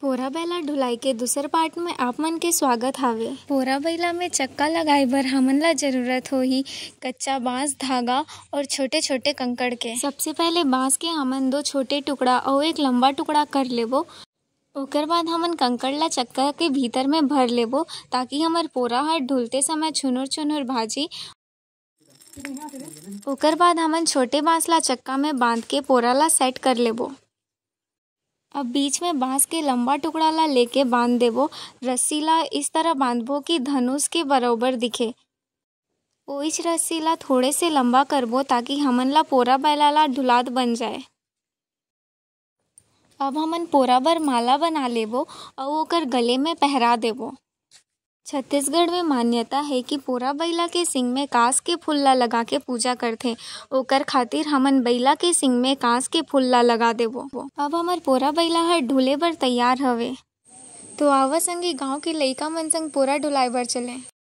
पोरा बैला ढुलाई के दूसर पार्ट में आप मन के स्वागत हावे बैला में चक्का लगाए बर हमन ला जरूरत हो ही कच्चा बांस धागा और छोटे छोटे कंकड़ के सबसे पहले बांस के हमन दो छोटे टुकड़ा और एक लंबा टुकड़ा कर लेबो ओकर बाद हमन कंकड़ ला चक्का के भीतर में भर लेबो ताकि हमार पोरा हर ढुलते समय छुनुर छुनुर भाजी ओकर बाद हमन छोटे बांस ला चक्का में बांध के पोरा ला सेट कर लेबो अब बीच में बांस के लंबा टुकड़ा ला लेके बांध देवो रस्सीला इस तरह बांधबो कि धनुष के बराबर दिखे ओइच रस्सीला थोड़े से लंबा करबो ताकि हमन ला पोरा बैला ला ढुलात बन जाए अब हमन पोरा बर माला बना लेबो और ओकर गले में पहरा देबो छत्तीसगढ़ में मान्यता है कि पूरा बैला के सिंह में कांस के फूल लगा के पूजा करते ओकर खातिर हमन बैला के सिंह में कांस के फूल ला लगा देवो अब हमारे पूरा बैला हर ढूले पर तैयार हवे तो आवा संगी गाँव के लड़का मन संग पूरा ढुलाई पर चले